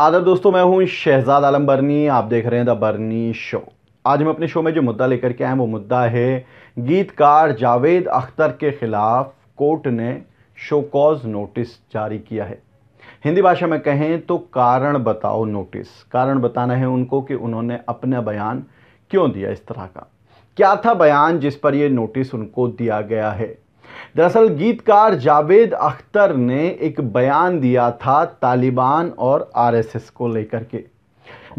आदर दोस्तों मैं हूं शहजाद आलम बर्नी आप देख रहे हैं द बर्नी शो आज मैं अपने शो में जो मुद्दा लेकर के आए वो मुद्दा है गीतकार जावेद अख्तर के ख़िलाफ़ कोर्ट ने शोकॉज नोटिस जारी किया है हिंदी भाषा में कहें तो कारण बताओ नोटिस कारण बताना है उनको कि उन्होंने अपना बयान क्यों दिया इस तरह का क्या था बयान जिस पर यह नोटिस उनको दिया गया है दरअसल गीतकार जावेद अख्तर ने एक बयान दिया था तालिबान और आरएसएस को लेकर के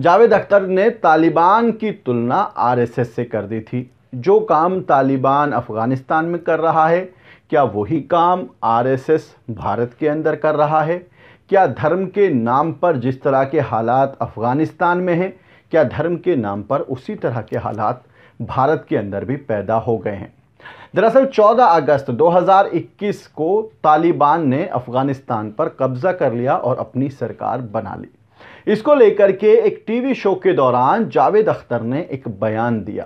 जावेद अख्तर ने तालिबान की तुलना आरएसएस से कर दी थी जो काम तालिबान अफ़गानिस्तान में कर रहा है क्या वही काम आरएसएस भारत के अंदर कर रहा है क्या धर्म के नाम पर जिस तरह के हालात अफ़गानिस्तान में हैं क्या धर्म के नाम पर उसी तरह के हालात भारत के अंदर भी पैदा हो गए हैं दरअसल 14 अगस्त 2021 को तालिबान ने अफगानिस्तान पर कब्जा कर लिया और अपनी सरकार बना ली इसको लेकर के एक टीवी शो के दौरान जावेद अख्तर ने एक बयान दिया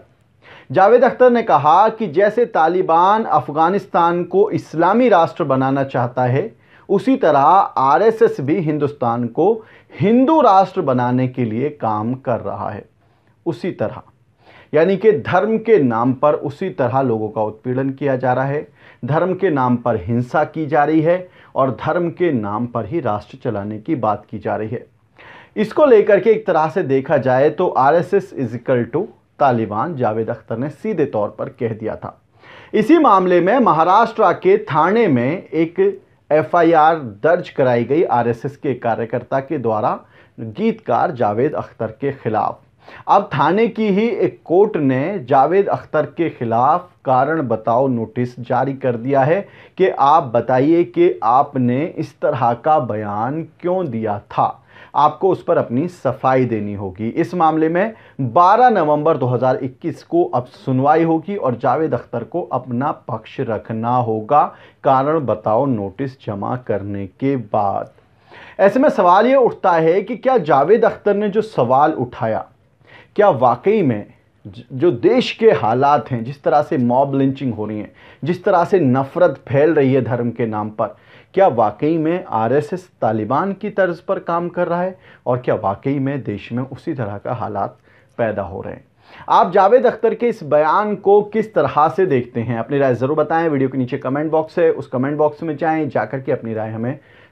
जावेद अख्तर ने कहा कि जैसे तालिबान अफगानिस्तान को इस्लामी राष्ट्र बनाना चाहता है उसी तरह आरएसएस भी हिंदुस्तान को हिंदू राष्ट्र बनाने के लिए काम कर रहा है उसी तरह यानी कि धर्म के नाम पर उसी तरह लोगों का उत्पीड़न किया जा रहा है धर्म के नाम पर हिंसा की जा रही है और धर्म के नाम पर ही राष्ट्र चलाने की बात की जा रही है इसको लेकर के एक तरह से देखा जाए तो R S S is equal to Taliban Javed Akhtar ने सीधे तौर पर कह दिया था इसी मामले में महाराष्ट्र के थाने में एक एफआईआर दर्ज कराई गई आरएसएस के कार्यकर्ता के द्वारा गीतकार जावेद अख्तर के खिलाफ अब थाने की ही एक कोर्ट ने जावेद अख्तर के ख़िलाफ़ कारण बताओ नोटिस जारी कर दिया है कि आप बताइए कि आपने इस तरह का बयान क्यों दिया था आपको उस पर अपनी सफाई देनी होगी इस मामले में 12 नवंबर 2021 को अब सुनवाई होगी और जावेद अख्तर को अपना पक्ष रखना होगा कारण बताओ नोटिस जमा करने के बाद ऐसे में सवाल ये उठता है कि क्या जावेद अख्तर ने जो सवाल उठाया क्या वाकई में जो देश के हालात हैं जिस तरह से मॉब लिंचिंग हो रही है जिस तरह से नफ़रत फैल रही है धर्म के नाम पर क्या वाकई में आरएसएस तालिबान की तर्ज पर काम कर रहा है और क्या वाकई में देश में उसी तरह का हालात पैदा हो रहे हैं आप जावेद अख्तर के इस बयान को किस तरह से देखते हैं अपनी राय ज़रूर बताएं वीडियो के नीचे कमेंट बॉक्स है उस कमेंट बॉक्स में जाएं जाकर के अपनी राय हमें